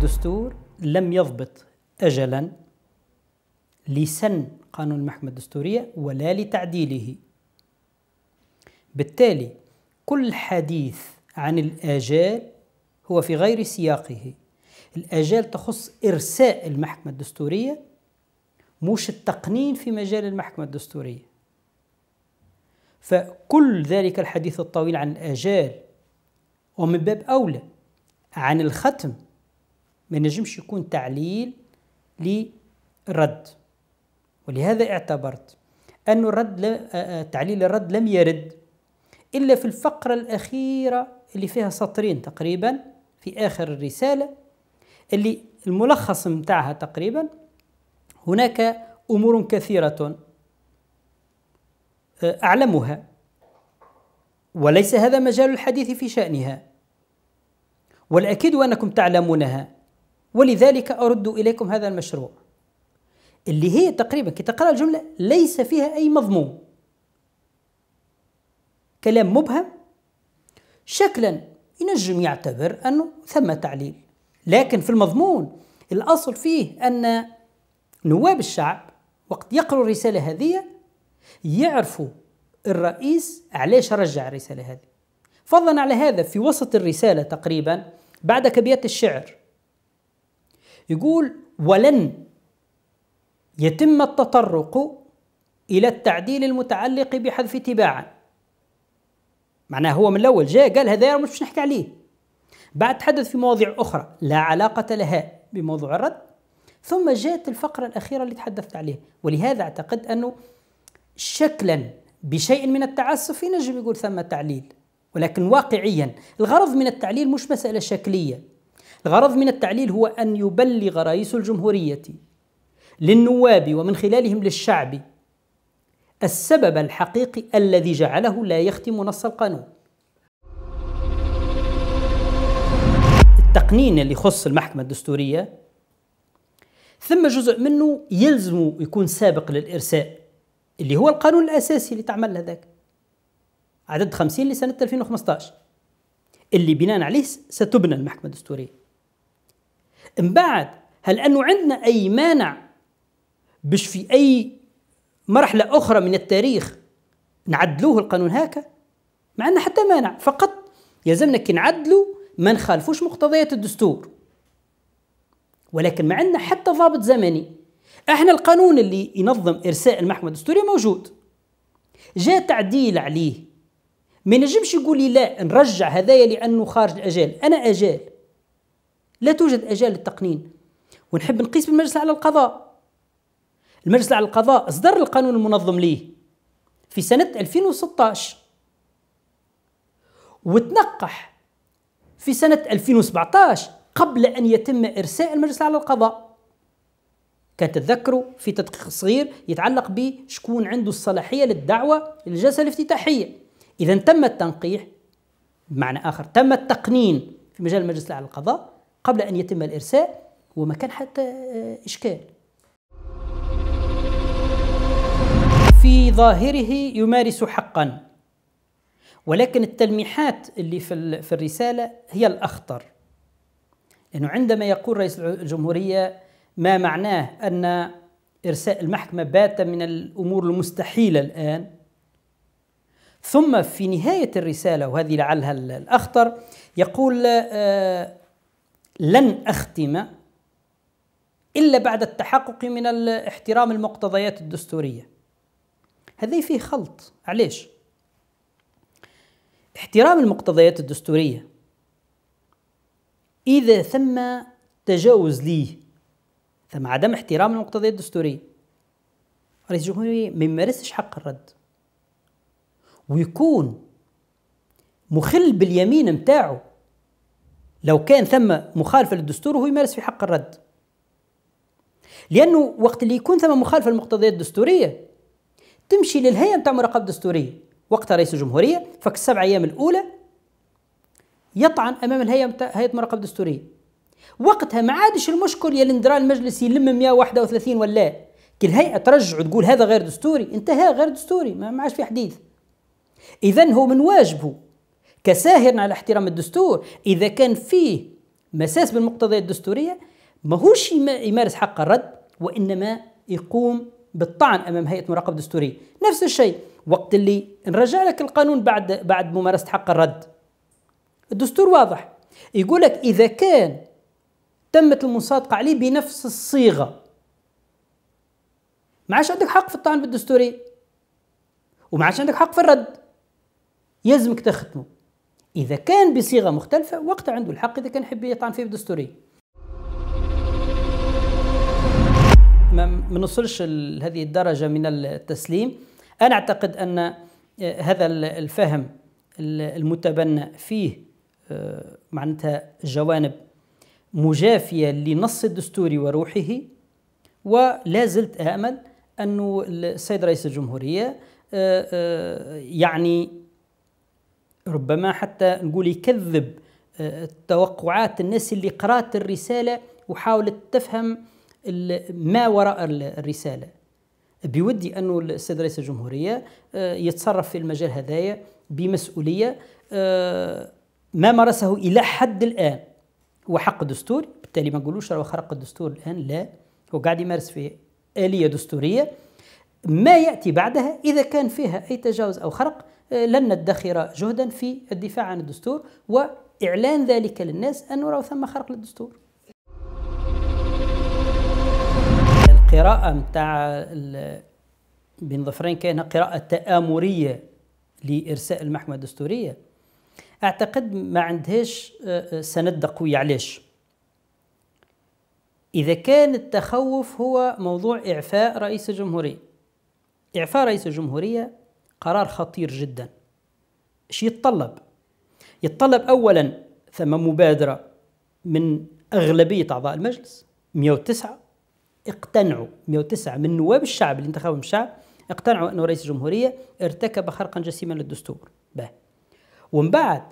الدستور لم يضبط أجلا لسن قانون المحكمة الدستورية ولا لتعديله بالتالي كل حديث عن الآجال هو في غير سياقه الآجال تخص إرساء المحكمة الدستورية مش التقنين في مجال المحكمة الدستورية فكل ذلك الحديث الطويل عن الآجال ومن باب أولى عن الختم ما نجمش يكون تعليل للرد ولهذا اعتبرت أن الرد آه، آه، تعليل الرد لم يرد إلا في الفقرة الأخيرة اللي فيها سطرين تقريبا في آخر الرسالة اللي الملخص متاعها تقريبا هناك أمور كثيرة آه، أعلمها وليس هذا مجال الحديث في شأنها والأكيد أنكم تعلمونها ولذلك أرد إليكم هذا المشروع اللي هي تقريبا كي تقرأ الجملة ليس فيها أي مضمون كلام مبهم شكلا ينجم يعتبر أنه ثم تعليل لكن في المضمون الأصل فيه أن نواب الشعب وقت يقرأوا الرسالة هذه يعرفوا الرئيس علاش رجع الرسالة هذه فضلا على هذا في وسط الرسالة تقريبا بعد كبيات الشعر يقول ولن يتم التطرق إلى التعديل المتعلق بحذف تباعا معناه هو من الأول جاء قال هذا مش نحكي عليه بعد تحدث في مواضيع أخرى لا علاقة لها بموضوع الرد ثم جاءت الفقرة الأخيرة اللي تحدثت عليها ولهذا أعتقد أنه شكلا بشيء من التعسف ينجم يقول ثم تعليل ولكن واقعيا الغرض من التعليل مش مسألة شكلية الغرض من التعليل هو أن يبلغ رئيس الجمهورية للنواب ومن خلالهم للشعب السبب الحقيقي الذي جعله لا يختم نص القانون التقنين اللي يخص المحكمة الدستورية ثم جزء منه يلزم يكون سابق للإرساء اللي هو القانون الأساسي اللي تعمل هذاك عدد 50 لسنة 2015 اللي بناء عليه ستبنى المحكمة الدستورية من بعد هل أنه عندنا أي مانع باش في أي مرحلة أخرى من التاريخ نعدلوه القانون هكا ما عندنا حتى مانع فقط يلزمنا كي نعدلوا ما نخالفوش مقتضيات الدستور ولكن ما عندنا حتى ضابط زمني احنا القانون اللي ينظم ارساء المحكمه الدستوريه موجود جاء تعديل عليه ما ينجمش يقول لي لا نرجع هذايا لانه خارج الاجال انا اجال لا توجد أجال للتقنين ونحب نقيس بالمجلس على القضاء المجلس على القضاء أصدر القانون المنظم ليه في سنة 2016 وتنقح في سنة 2017 قبل أن يتم إرساء المجلس على القضاء كان تذكروا في تدقيق صغير يتعلق بشكون عنده الصلاحية للدعوة للجلسة الافتتاحية إذا تم التنقيح بمعنى آخر تم التقنين في مجال المجلس على القضاء قبل أن يتم الإرساء وما كان حتى آه، إشكال في ظاهره يمارس حقا ولكن التلميحات اللي في, في الرسالة هي الأخطر لأنه عندما يقول رئيس الجمهورية ما معناه أن إرساء المحكمة بات من الأمور المستحيلة الآن ثم في نهاية الرسالة وهذه لعلها الأخطر يقول آه لن أختم إلا بعد التحقق من احترام المقتضيات الدستورية هذا فيه خلط علاش؟ احترام المقتضيات الدستورية إذا ثم تجاوز ليه ثم عدم احترام المقتضيات الدستورية رئيس الجمهورية ما يمارسش حق الرد ويكون مخل باليمين متاعه لو كان ثم مخالفه للدستور هو يمارس في حق الرد لانه وقت اللي يكون ثم مخالفه للمقتضيات الدستوريه تمشي للهيئه نتاع مراقبه دستوريه وقتها رئيس الجمهوريه فك السبع ايام الاولى يطعن امام الهيئه هيئه مراقبه دستوريه وقتها ما عادش المشكل يا الاندراء المجلس يلم 131 ولا كي الهيئه ترجع تقول هذا غير دستوري انتهى غير دستوري ما عادش في حديث اذا هو من واجبه كساهر على احترام الدستور اذا كان فيه مساس بالمقتضيات الدستوريه ماهوش يمارس حق الرد وانما يقوم بالطعن امام هيئه مراقبه دستوريه نفس الشيء وقت اللي نرجع لك القانون بعد بعد ممارسه حق الرد الدستور واضح يقول لك اذا كان تمت المصادقه عليه بنفس الصيغه ما عادش عندك حق في الطعن بالدستوري وما عادش عندك حق في الرد يلزمك تختمه اذا كان بصيغه مختلفه وقتها عنده الحق اذا كان يحب يطعن فيه بدستوري ما نوصلش لهذه الدرجه من التسليم انا اعتقد ان آه، هذا الفهم المتبنى فيه آه، معناتها جوانب مجافيه لنص الدستوري وروحه ولا زلت امل انه السيد رئيس الجمهوريه آه، يعني ربما حتى نقول يكذب آه، توقعات الناس اللي قرأت الرسالة وحاولت تفهم ما وراء الرسالة بودي أنه السيد رئيس الجمهورية آه، يتصرف في المجال هذايا بمسؤولية آه، ما مارسه إلى حد الآن هو حق دستوري بالتالي ما نقولوش راهو خرق الدستور الآن لا هو قاعد يمارس في آلية دستورية ما يأتي بعدها إذا كان فيها أي تجاوز أو خرق لن ندخر جهدا في الدفاع عن الدستور وإعلان ذلك للناس أنه راه ثم خرق للدستور القراءة متاع بن ظفرين كانها قراءة تآمرية لإرساء المحكمة الدستورية أعتقد ما عندهاش آه، آه، سند قوي علاش إذا كان التخوف هو موضوع إعفاء رئيس الجمهورية إعفاء رئيس الجمهورية قرار خطير جدا شيء يتطلب يتطلب اولا ثم مبادره من اغلبيه اعضاء المجلس 109 اقتنعوا 109 من نواب الشعب اللي انتخبهم الشعب اقتنعوا انه رئيس الجمهوريه ارتكب خرقا جسيما للدستور به ومن بعد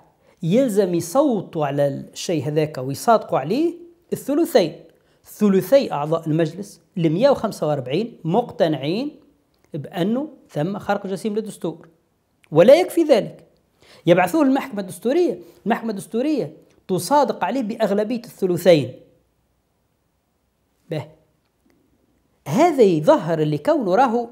يلزم يصوتوا على الشيء هذاك ويصادقوا عليه الثلثين ثلثي اعضاء المجلس ال 145 مقتنعين بأنه ثم خرق جسيم للدستور ولا يكفي ذلك يبعثوه المحكمة الدستورية المحكمة الدستورية تصادق عليه بأغلبية الثلثين به هذا يظهر اللي كونه راهو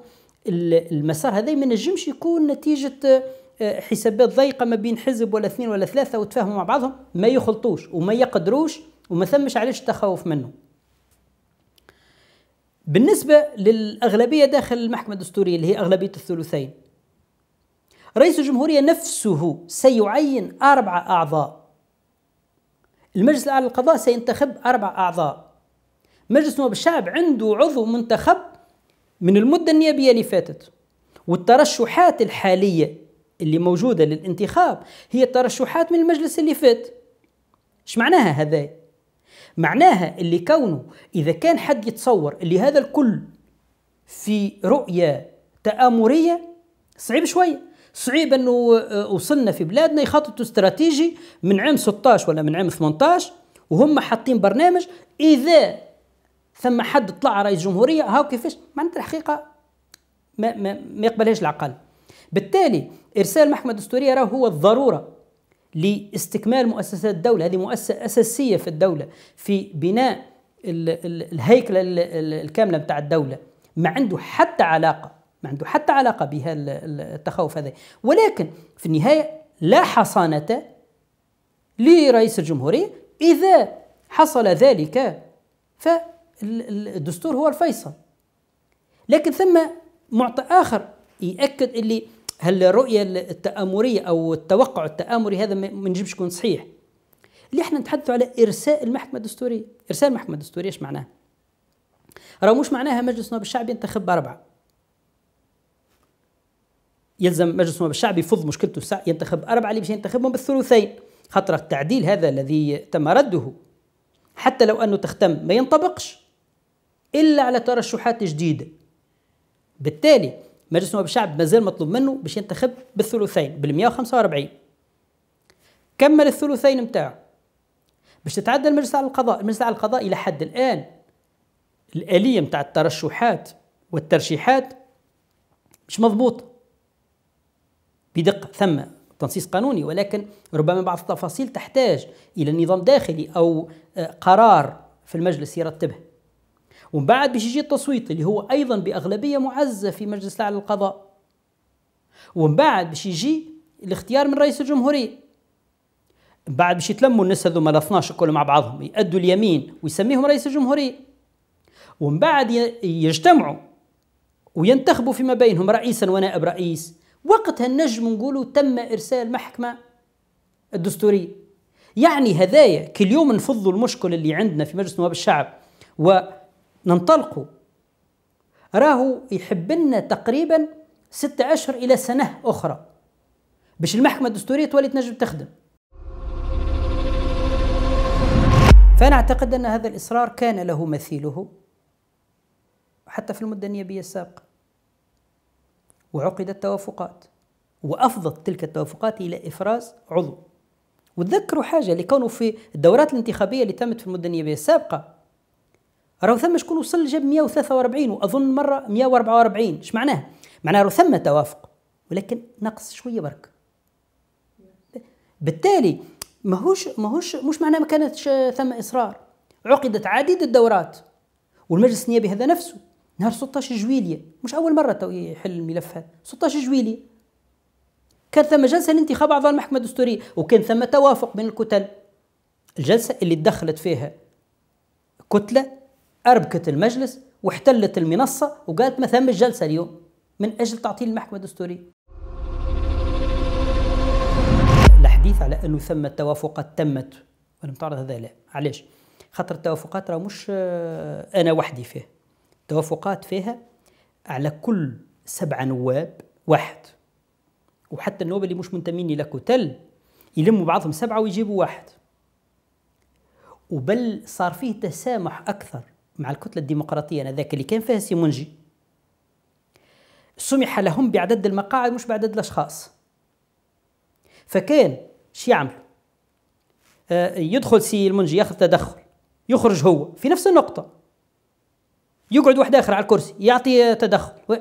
المسار هذا ما نجمش يكون نتيجة آه، حسابات ضيقة ما بين حزب ولا اثنين ولا ثلاثة وتفاهموا مع بعضهم ما يخلطوش وما يقدروش وما ثمش علاش تخوف منه بالنسبة للأغلبية داخل المحكمة الدستورية اللي هي أغلبية الثلثين رئيس الجمهورية نفسه سيعين أربعة أعضاء المجلس الأعلى للقضاء سينتخب أربعة أعضاء مجلس نواب الشعب عنده عضو منتخب من المدة النيابية اللي فاتت والترشحات الحالية اللي موجودة للانتخاب هي ترشحات من المجلس اللي فات اش معناها هذا معناها اللي كونه إذا كان حد يتصور اللي هذا الكل في رؤية تآمرية صعيب شوية صعيب أنه آه، وصلنا في بلادنا يخططوا استراتيجي من عام 16 ولا من عام 18 وهم حاطين برنامج إذا ثم حد طلع رئيس جمهورية هاو كيفاش معناتها الحقيقة ما, ما, ما يقبلهاش العقل بالتالي إرسال محكمة دستورية راه هو الضرورة لاستكمال مؤسسات الدولة هذه مؤسسة أساسية في الدولة في بناء الهيكلة الكاملة بتاع الدولة ما عنده حتى علاقة ما عنده حتى علاقة بها التخوف هذا ولكن في النهاية لا حصانة لرئيس الجمهورية إذا حصل ذلك فالدستور هو الفيصل لكن ثم معطى آخر يأكد اللي هل الرؤية التامريه او التوقع التامري هذا ما نجمش يكون صحيح اللي احنا نتحدثوا على ارساء المحكمه الدستوريه ارساء المحكمه الدستوريه ايش معناها راه مش معناها مجلس النواب الشعبي ينتخب باربعه يلزم مجلس النواب الشعبي يفض مشكلته الساعة ينتخب أربعة اللي باش ينتخبهم بالثلثين خاطر التعديل هذا الذي تم رده حتى لو أنه تختم ما ينطبقش إلا على ترشحات جديدة بالتالي مجلس نواب الشعب مازال مطلوب منه باش ينتخب بالثلثين بال 145 كمل الثلثين نتاعو باش تتعدى المجلس على القضاء المجلس على القضاء الى حد الان الاليه نتاع الترشحات والترشيحات مش مضبوطه بدقه ثم تنصيص قانوني ولكن ربما بعض التفاصيل تحتاج الى نظام داخلي او آه، قرار في المجلس يرتبه ومن بعد باش يجي التصويت اللي هو ايضا باغلبيه معزه في مجلس الاعلى للقضاء ومن بعد باش يجي الاختيار من رئيس الجمهوريه من بعد باش يتلموا الناس هذوما ال 12 الكل مع بعضهم يأدوا اليمين ويسميهم رئيس الجمهوريه ومن بعد يجتمعوا وينتخبوا فيما بينهم رئيسا ونائب رئيس وقتها نجم نقولوا تم ارسال محكمه الدستوريه يعني هذايا كل يوم نفضوا المشكل اللي عندنا في مجلس نواب الشعب و ننطلقوا راهو يحب لنا تقريبا ست أشهر إلى سنة أخرى باش المحكمة الدستورية تولي تنجم تخدم فأنا أعتقد أن هذا الإصرار كان له مثيله حتى في المدة النيابية السابقة وعقدت توافقات وأفضت تلك التوافقات إلى إفراز عضو وتذكروا حاجة اللي كانوا في الدورات الانتخابية اللي تمت في المدة النيابية السابقة راهو ثم شكون وصل جاب 143 واظن مره 144 اش معناه؟ معناه راهو ثم توافق ولكن نقص شويه برك بالتالي ماهوش ماهوش مش معناه ما كانتش ثم اصرار عقدت عديد الدورات والمجلس النيابي هذا نفسه نهار 16 جويلية مش أول مرة يحل الملف هذا 16 جويلية كان ثم جلسة لانتخاب أعضاء المحكمة الدستورية وكان ثم توافق بين الكتل الجلسة اللي تدخلت فيها كتلة أربكت المجلس واحتلت المنصة وقالت ما ثمش جلسة اليوم من أجل تعطيل المحكمة الدستورية الحديث على أنه ثم التوافقات تمت متعرض هذا لا علاش خاطر التوافقات راه مش آه، أنا وحدي فيه توافقات فيها على كل سبعة نواب واحد وحتى النواب اللي مش منتمين إلى كتل يلموا بعضهم سبعة ويجيبوا واحد وبل صار فيه تسامح أكثر مع الكتله الديمقراطيه انذاك اللي كان فيها سيمونجي سمح لهم بعدد المقاعد مش بعدد الاشخاص فكان شو يعمل آه، يدخل سي المنجي ياخذ تدخل يخرج هو في نفس النقطه يقعد واحد اخر على الكرسي يعطي تدخل و...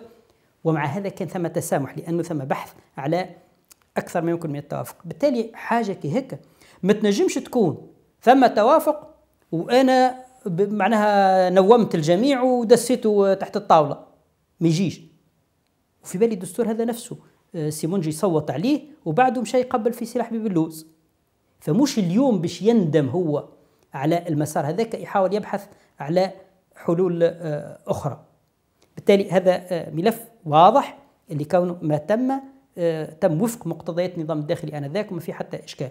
ومع هذا كان ثم تسامح لانه ثم بحث على اكثر ما يمكن من التوافق بالتالي حاجه كي هكا ما تنجمش تكون ثم توافق وانا معناها نومت الجميع ودسيته تحت الطاوله ما يجيش وفي بالي الدستور هذا نفسه آه، سيمونجي صوت عليه وبعده مشى يقبل في سلاح بيبلوز فمش اليوم باش يندم هو على المسار هذاك يحاول يبحث على حلول آه، اخرى بالتالي هذا آه، ملف واضح اللي كونه ما تم تم وفق مقتضيات النظام الداخلي انذاك وما في حتى اشكال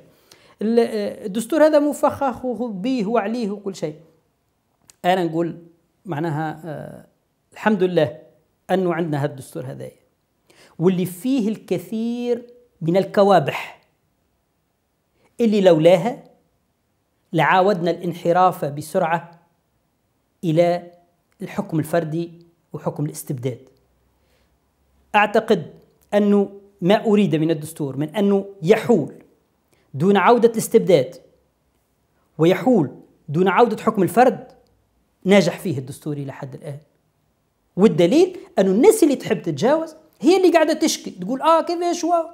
الدستور هذا مفخخ به وعليه وكل شيء انا نقول معناها آه الحمد لله انه عندنا هذا الدستور هذايا واللي فيه الكثير من الكوابح اللي لولاها لعاودنا الانحراف بسرعه الى الحكم الفردي وحكم الاستبداد. اعتقد انه ما اريد من الدستور من انه يحول دون عوده الاستبداد ويحول دون عوده حكم الفرد ناجح فيه الدستوري لحد الان والدليل أن الناس اللي تحب تتجاوز هي اللي قاعده تشكي تقول اه كيفاش واو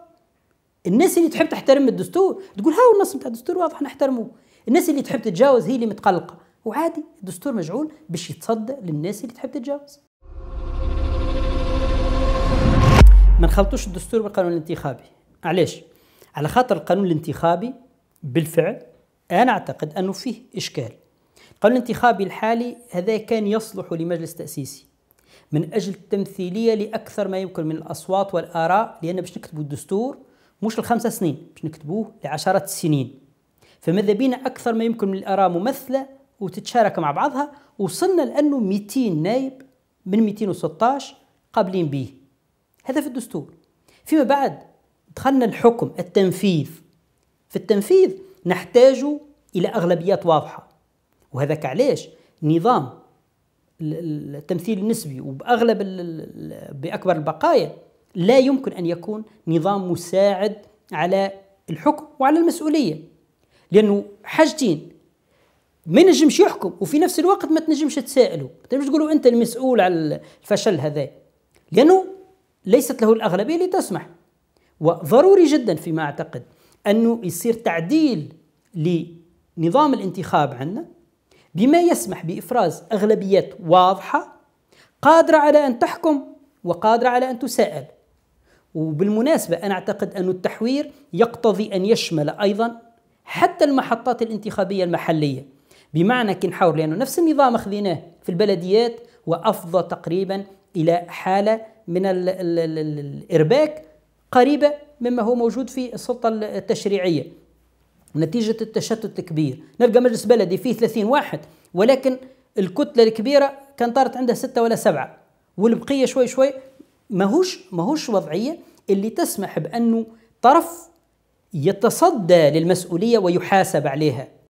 الناس اللي تحب تحترم الدستور تقول هاو النص نتاع الدستور واضح نحترموه الناس اللي تحب تتجاوز هي اللي متقلقه وعادي الدستور مجعول باش يتصدى للناس اللي تحب تتجاوز ما نخلطوش الدستور بالقانون الانتخابي علاش على خاطر القانون الانتخابي بالفعل انا اعتقد انه فيه اشكال قال انتخابي الحالي هذا كان يصلح لمجلس تأسيسي من أجل التمثيلية لأكثر ما يمكن من الأصوات والآراء لأن باش نكتبوا الدستور مش لخمسة سنين باش نكتبوه لعشرات السنين فماذا بينا أكثر ما يمكن من الآراء ممثلة وتتشارك مع بعضها وصلنا لأنه 200 نائب من 216 قابلين به هذا في الدستور فيما بعد دخلنا الحكم التنفيذ في التنفيذ نحتاج إلى أغلبيات واضحة وهذاك علاش نظام التمثيل النسبي وباغلب باكبر البقايا لا يمكن ان يكون نظام مساعد على الحكم وعلى المسؤوليه لانه حاجتين ما ينجمش يحكم وفي نفس الوقت ما تنجمش تسائله ما تنجمش تقولوا انت المسؤول على الفشل هذا لانه ليست له الاغلبيه اللي تسمح وضروري جدا فيما اعتقد انه يصير تعديل لنظام الانتخاب عندنا بما يسمح بإفراز أغلبيات واضحة قادرة على أن تحكم وقادرة على أن تساءل وبالمناسبة أنا أعتقد أن التحوير يقتضي أن يشمل أيضا حتى المحطات الانتخابية المحلية بمعنى كي لأنه نفس النظام اخذناه في البلديات وأفضى تقريبا إلى حالة من الـ ال ال الإرباك قريبة مما هو موجود في السلطة التشريعية نتيجة التشتت الكبير نلقى مجلس بلدي فيه 30 واحد ولكن الكتلة الكبيرة كان طارت عندها ستة ولا سبعة والبقية شوي شوي ماهوش ماهوش وضعية اللي تسمح بأنه طرف يتصدى للمسؤولية ويحاسب عليها